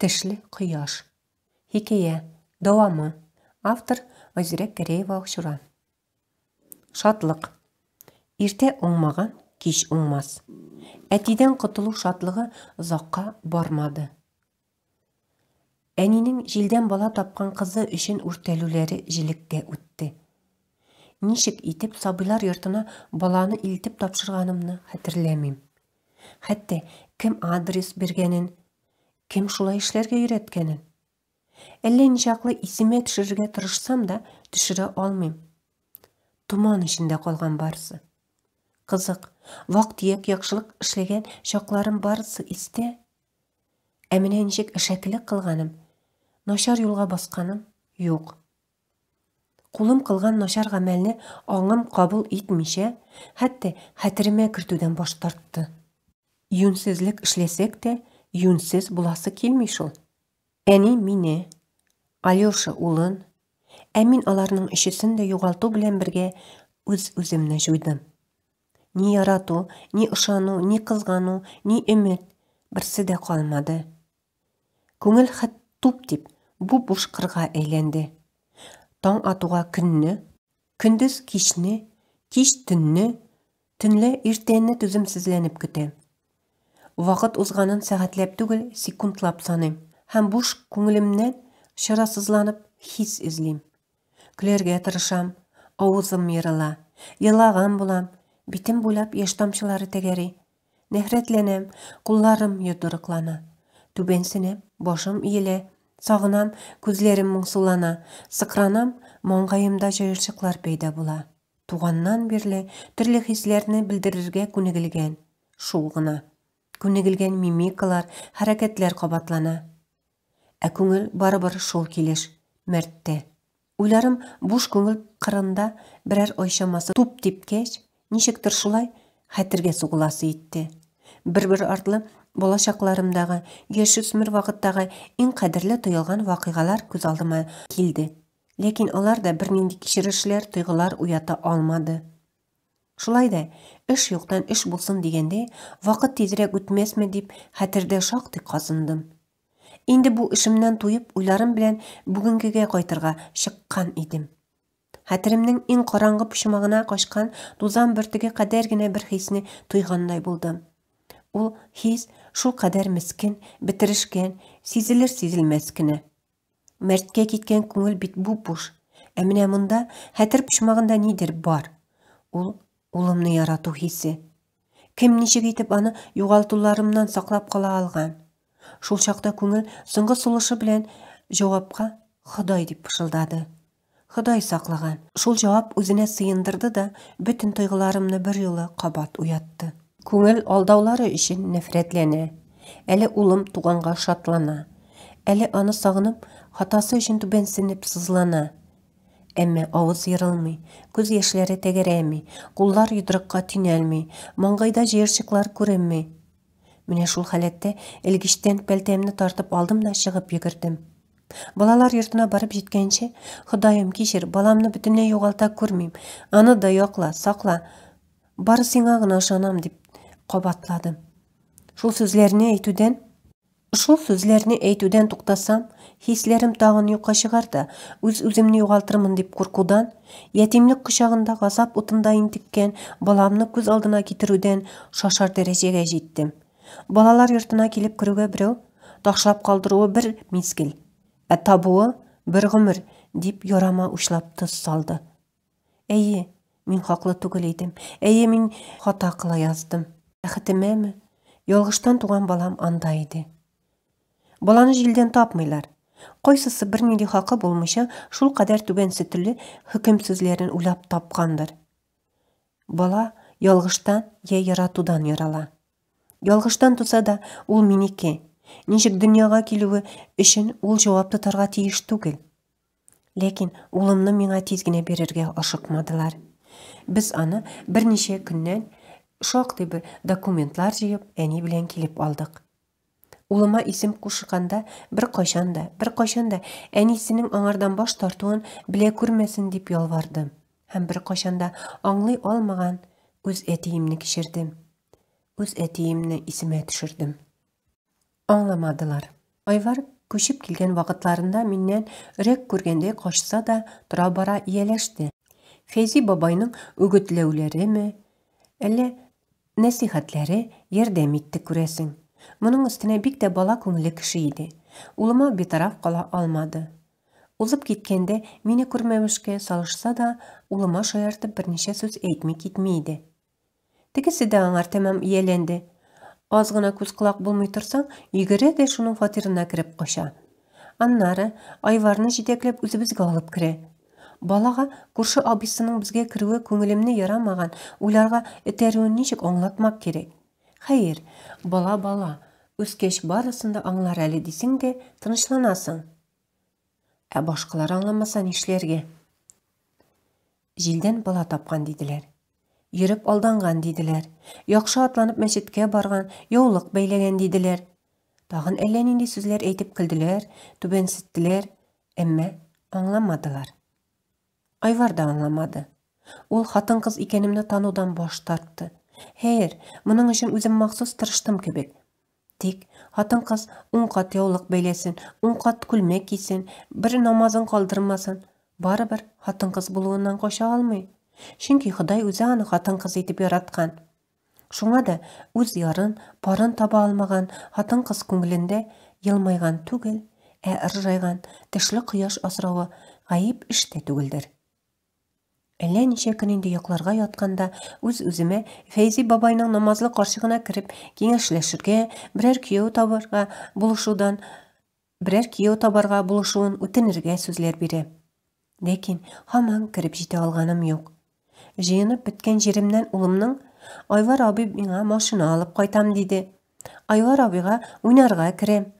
Тішлі құйаш. Хикея. дауамы, Автор Өзірек Кереева Ақшура. Шатлық. Ерте оңмаған кеш оңмас. Әтиден құтылу шатлығы ұзаққа бармады. Әнинің жилден бала тапқан қызы үшін үртәлулері жилікке өтті. Нишік итіп сабылар ертіна баланы илтіп тапшырғанымны хәтірләмейм. Хәтті кім адрес бергенін, кім шулай ішілерге үйреткенін әлде жақлы есіме түшіруге тырышсам да түшіре алмаймын тұман ішінде қолған барысы қызық вақт ек, яқшылық ішлеген шақларым барысы істе? әміне нешек ішәкілік қылғаным нашар юлға басқаным жоқ Қулым қылған ношар ғамәлні аңым қабыл етмеше хәтта әтіріме кіртуден баш тартты юнсізлік ішлесек те юнсіз бұласы келмей шол әне мине алеша ұлын, әмин аларның ішісін де юғалту белән бірге өз үземне жуйдым ни ярату ни ұшану, ни қызғану ни өмет де дә қалмады. күңел хәттуп деп, бұл бұш қырға әйләнде таң атуға күнні, күндіз кешіні, кеш түнні, төнлә иртәне түземсезләнеп вақыт узганын сәгатьләп түгел секундлап саным. һәм буш күңілімнен шырасызланып хис эзлим Күлерге тырышам аузым йырыла елаған болам, битім буйлап еш тамчылары тәгәри нәфрәтләнәм кулларым йодрыклана түбенсінем башым иелә сагынам күзләрем моңсулана сықранам маңгаемда җыерчыклар пайда бола туғаннан төрле хисләрне белдерергә күнегелгән шул ғына күнігілген мимикалар, харакетлер қабатлана. Ә күңіл бір шол келеш, мәртте. Уйларым буш күңіл қырында бірәр ойшамасы туп кеш нишектір шулай хәтірге суғыласы етті. Бір-бір артлы болашақларымдағы, еш сүмір вақыттағы ең қадірлі тұйылған вақиғалар көз алдыма келді. Ләкин олар да бірненде кешірішілер тұйғылар уята алмады. Шулай да, іш жоқтан іш болсын дегенде, вақыт тезірек өтмесме деп, хәтірде шақты қазындым. Енді бұл ішімнен тойып, ойларым білән бүгінгіге қайтырға шыққан едім. Хәтірімнің ең қараңғы пұшымағына қашқан дозан біртіге қадергіне бір хисіні тойғандай болдым. Ол хис шул қадер міскен, бітірішкен, сезілер сезілмескіні. Мәртке кеткен күңіл бит бұп-бұш. Әміне мұнда хәтір пұшымағында недер бар? Ол Ұлымны ярату хисе. Кем нешек итеп аны юғалтуларымнан сақлап қала алған? Шул шақта күңел сұлышы білен жауапқа жавапка деп пұшылдады, пышылдады. Ходай сақлаған, Шул жауап өзіне сыйындырды да, бөтен тұйғыларымны бір елі қабат уятты. Күңел алдаулары үшін нефретлені, әлі ұлым туғанға шатлана. әлі аны сағынып, хатасы өчен түбәнсенеп сызлана әмме авыз йырылмый, күз яшьләре тәгәрәми, куллар йодрыкка тинәлми, маңғайда җыерчыклар күренми. Міне шул қалетті элгичтән пәлтәмне тартып алдым да чыгып Балалар үртіна барып жеткенше, Құдайым кешір, баламны бүтіне югалта көрмейм, Аны да якла, сақла Бары сиңа гына ышанам деп Шул сөзлеріне әйтүдән Ушул сөзләрне әйтүдән туктасам, хисләрем тагын юкка чыгар да, үз үземне югалтырмын дип куркудан, ятимлек кочагында газап утында интеккән баламны күз алдына китерүдән шашар дәрәҗәгә җиттем. Балалар йортына килеп керүгә берәү, ташлап калдыруы бер мизгел, ә табуы бер гомер дип ярама учлап тыз салды. Әйе, мин хаклы түгел идем. Әйе, мин хата кыла яздым. Бәхетемәме? Ялгыштан туган балам анда иде баланы жилден тапмайлар. Қойсысы бір хақы хақы болмыйча шул қадар түбән сөтүлү хөкүм сүзләрен тапқандыр. бала ялғыштан я яратудан ярала Ялғыштан туса да ул минеке нешік дүнияға келуі үшін ул жауапты тарға тиіш түгел ләкин ұлымны миңа тезгіне берерге ашықмадылар. Біз аны бірнеше күннен шоқ дебі документлар жиып әни білен келіп алдық улыма исем қушықанда бір кайчан бір бер кайчан аңардан баш тартуын біле көрмесін деп ялварды Әм бір кайчан да олмаған өз үз кішірдім. Өз үз әтиемне исемә Оңламадылар. аңламадылар айвар көшіп келген вакытларында миннән өрәк көргенде качса да тора-бара ияләште Фейзи бабайның үгетләүләреме әллә нәсихәтләре ярдәм мұның үстіне бик те бала көңілі кіші еді Улыма бетарап қала алмады Узып кеткенде мені көрмеушке салышса да улыма шаяртып бірнеше сөз әйтмей кетмейді тігісі де тәмам иеленді аз ғына көз құлақ болмай тұрсаң де шуның фатирына кіріп қоша аннары айварны жетеклеп өзібізге алып кіре балаға көрші абисының бізге кіруі көңілімне ярамаған оларға ітеруін нешік аңлатмақ керек Хәйер, бала бала, өскеш кеш барысында аңлар әлі дисең дә Ә башқылар аңламаса нишләргә? Җилдән бала тапқан дейділер. Еріп алданған дейділер. яқшы атланып мәшетке барған яулық бәйләген дейділер. Тағын әллә сөзлер әйтіп әйтеп түбен сіттілер, әммә аңламадылар. Айвар да аңламады. Ол хатын қыз икәнемне танудан баш тартты. Хәйер, мұның үшін өзім мақсус тырыштым кебек. Тек, хатын қыз уң яулық яулык ұңқат уң кейсін, бір намазын қалдырмасын. намазын бір бір хатын қыз бұлуынан қоша алмай. Шінки Худай үзе аны хатын қыз етіп ератқан. Шуңа да өз ярын, парын таба алмаған хатын қыз күңілінде елмайған түгел, ә жайған, тешле кояш асравы ғайып іште түгелді. Әллә ничә көн ятқанда өз өзіме фейзи бабайның намазлы қаршығына кіріп киңәшләшергә, берәр күйеу табарға булышудан, берәр киеү табарга булышуын үтенергә сүзләр бирә. Ләкин һаман кирип җитә алганым юк. Җыенып беткән җиремнән улымның Айвар абый миңа машина алып қайтам диде. Айвар абыйга уйнарга керәм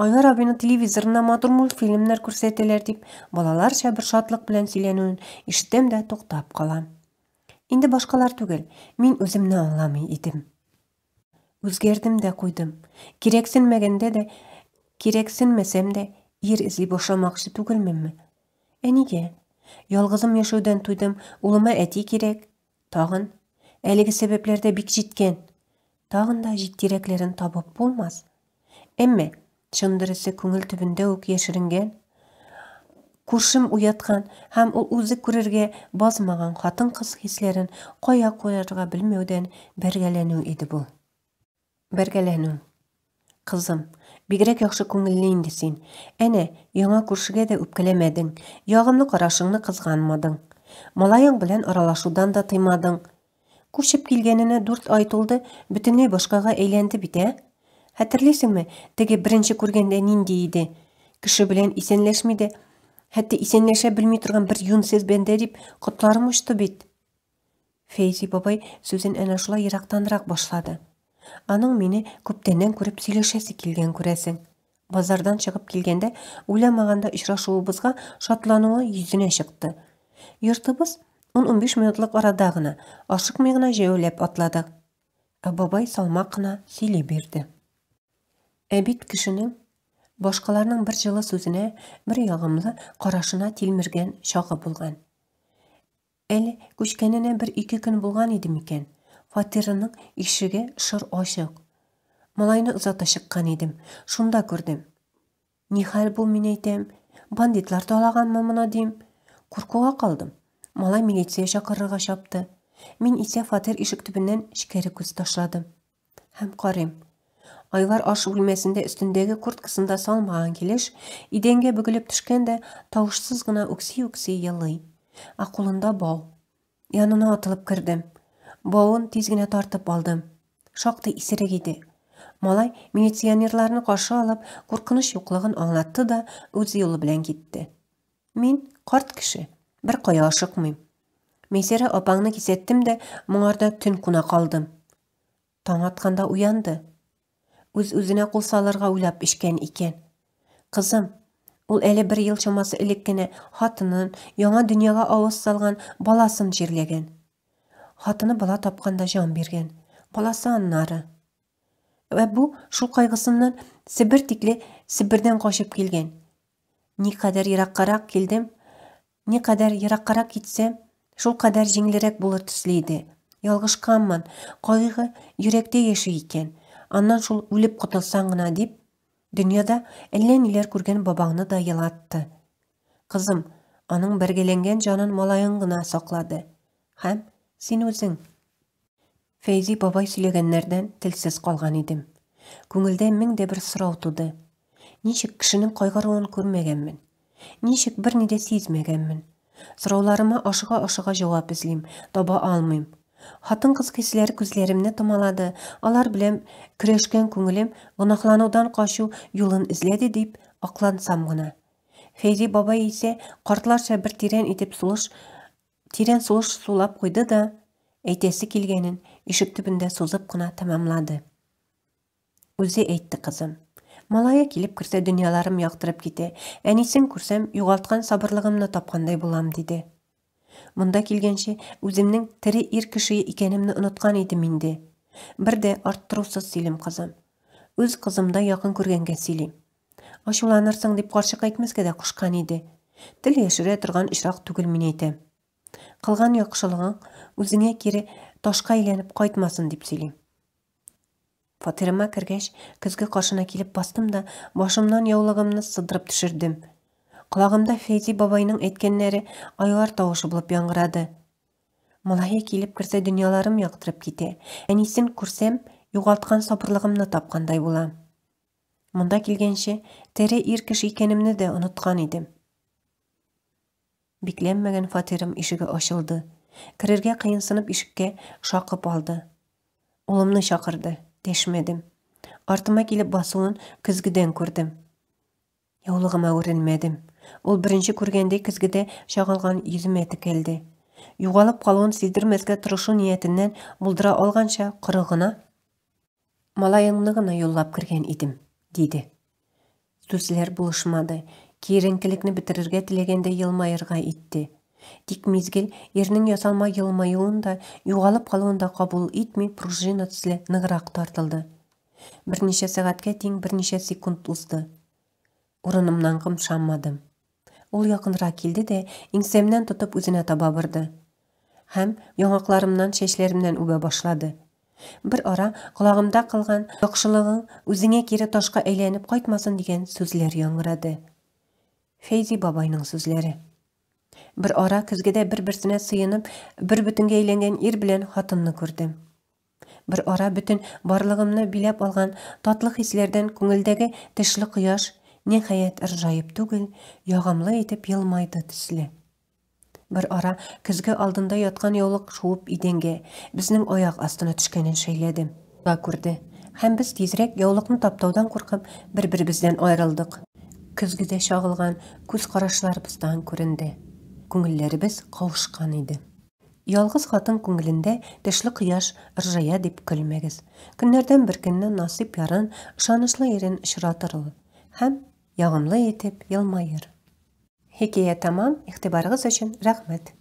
айнар абийнын телевизоруна матурмул фильмдер көрсөтөлөр деп балалар бир шатлық менен сүйлөнүүн эшитем да тоқтап калам инде башқалар түгел мен өзүмдү аңламый идим өзгердим ә да куйдум керексинмегенде да керексинмесем да ир бошамақшы бошамакчы түгелменби эмнеге жалгызым жашоодон түйдім, ұлыма эти керек тағын әлігі себеплерде бік жеткен Тағында да жеттереклерін табып болмас әмме чындырысы көңіл түбінде ук яшірінген көршім уятқан һәм ол үзе күрергә базмаган хатын қыз хисләрен қоя куярга білмеуден бергәләнү иде бұл. Бергәләнү. Қызым, бигрәк яхшы күңелле десін. Әне, Әнә, яңа күршегә дә үпкәләмәдең, яғымлы карашыңны қызғанмадың. Малаяң белән аралашудан да тыймадың. Күшеп келгеніне дұрт айтылды тулды, башқаға башкага біте? Хәтерлейсеңме, теге бірінші көргенде нинди еді? Кеше белән исәнләшмиде. Хәтта исәнләшә белми бір бер юнсез деп дип котларым бит. Фейзи бабай сөзін әнә шулай башлады. Аның мине күптәннән көріп сөйләшәсе келген күрәсең. Базардан шығып келгенде, уйламаганда очрашуыбызга шатлануы йөзенә шықты. Йортыбыз 10-15 минутлық арада ашық ашыкмый гына атладық. Әбабай Ә бабай берді әбит күшінің башқаларның бір жылы сөзіне бір яғымлы қарашына телмірген шағы болған әлі көшкеніне бір екі күн болған еді мекен Фатерінің ішіге шыр ашық малайны ұзата шыққан едім шунда көрдім нихал бұл мен әйтем бандитлар толаганмы мына дейм Күркуға қалдым малай милиция шақырыға шапты мен исе фатер ішік түбінен ішкері көз ташладым Хәм қарым, айвар аш үлмесінде үстіндегі курткасында салмаған келеш иденге бүгіліп түшкенде табышсыз гына өкси өкси елый ақылында бау янына атылып кірдім бауын тезгіне тартып алдым Шақты исерек еді. малай милиционерларыны қашы алып құрқыныш юклыгын аңлатты да үз юлы белән кетті. мин қарт кеше бір кая ашыкмыйм апаңны кесеттім моңарда түн күна қалдым. Таң атқанда уянды o'z o'zini qo'lsalarga ulab ichgan ekan qizim Ул әле бір ел шамасы элек хатынын, яңа дөньяга авыз салған баласын жерлеген. Хатыны бала тапқанда жан берген, Баласы аннары. Вә бу шул кайгысыннан келген. тикле Сибирдән качып қарақ Никадәр не килдем, никадәр қарақ кетсем, шул қадар җиңелрәк болыр түсілейді. иде. Ялгышканмын, кайгы еші екен – аннан шул өліп құтылсаң ғына деп дүнияда әллә нелер көрген бабаңны да елатты қызым аның біргеленген жанын малайын ғына соқлады. һәм сен өзің фәйзи бабай сөйлегәннәрдән тілсіз қалған едім. күңелдә мең де бір сұрау туды ничек кешенең кайгыруын көрмегенмін. бір берни де сезмегенмін. сорауларыма ашыга ашыга жауап таба алмыйм Хатын қыз кесілер күзләремне томалады. Алар білем, күрешкән күңілім, гынахланудан қашу, юлын эзләде деп ақлансам гына. Фәйзи бабай есе картларча бір терен итеп сулыш, тирән сулыш сулап қойды да, әйтесі келгенін ішіп түбінде созып құна тамамлады. Үзе әйтті қызым. Малая келіп күрсе дөньяларым яктырып кете, Әнисен көрсем, юғалтқан сабырлығымны тапқандай болам деді мұнда келгенше өзімнің тірі ер кіші екенімді ұнатқан едім менде бірде арттырусыз сыйлым қызым өз қызымда яқын көргенге сыйлайм ашуланырсың деп қаршық айтмеске де құшқан еді тіл ешіре тұрған ішрақ түгіл мен айтам қылған яқшылығың өзіңе кері ташқа айленіп қайтмасын деп сөйлейм фатирама кіргеш күзгі қашына келіп бастым да башымнан яулығымны сыдырып түшірдім Құлағымда Фейзи бабайының әйткенлері айлар тауышы болып яңғырады. Малайы келіп кірсе дүнияларым яқтырып кете. Әнесін көрсем, юғалтқан сапырлығымны тапқандай болам. Мұнда келгенше, тәрі еркіш екенімді де ұнытқан едім. Бекленмеген фатерім ішігі ашылды. Кірерге қиынсынып ішікке шақып алды. Олымны шақырды, дешмедім. Артыма келіп басуын күзгіден көрдім. Яулығыма өрілмедім. Ол бірінші көргенде кізгіде шағылған езім еті келді. Юғалып қалуын сездірмеске тұрышу ниетінден бұлдыра алғанша құрығына, малайыңны еллап кірген едім, дейді. Сөзлер бұлышмады. Керінкілікні бітірірге тілегенде елмайырға итті. Тик мезгіл ерінің ясалма елмайуын юғалып қалуында қабыл етмей пружина түсілі нығырақ тартылды. Бірнеше сағатке тең бірнеше секунд ұзды. Орынымнан қымшанмадым. Ол якынрак килде дә иңсәмнән тотып үзенә таба борды. Һәм яңакларымнан чәчләремнән үбә башлады. Бер ара қолағымда калган яхшылыгың үзеңә кире ташка әйләнеп кайтмасын дигән сүзләр яңгырады. Фейзи бабайның сүзләре. Бер ара көзгедә бер-берсенә сыйынып бер бөтенгә әйләнгән ир белән хатынны күрдем. Бер ара бөтен барлығымны биләп алған татлы хисләрдән күңелдәге тешле кояш не қаят ыржайып түгіл, яғамлы етіп елмайды түсілі. Бір ара күзгі алдында ятқан яулық шуып иденге, бізнің ояқ астына түшкенін шейледі. Ба көрді, хәм біз тезірек яулықны таптаудан құрқып, бір-бір бізден ойрылдық. де шағылған көз қарашылар көрінді. Күңілері біз қауышқан еді. Ялғыз қатын күңілінде дүшілі қияш ұржая деп күлмегіз. Күнлерден бір насып ярын, шанышлы ерін шыратырылы. Хәм Яғымлы етіп, йылмайыр хикая тамам игътибарыгыз үшін рәхмәт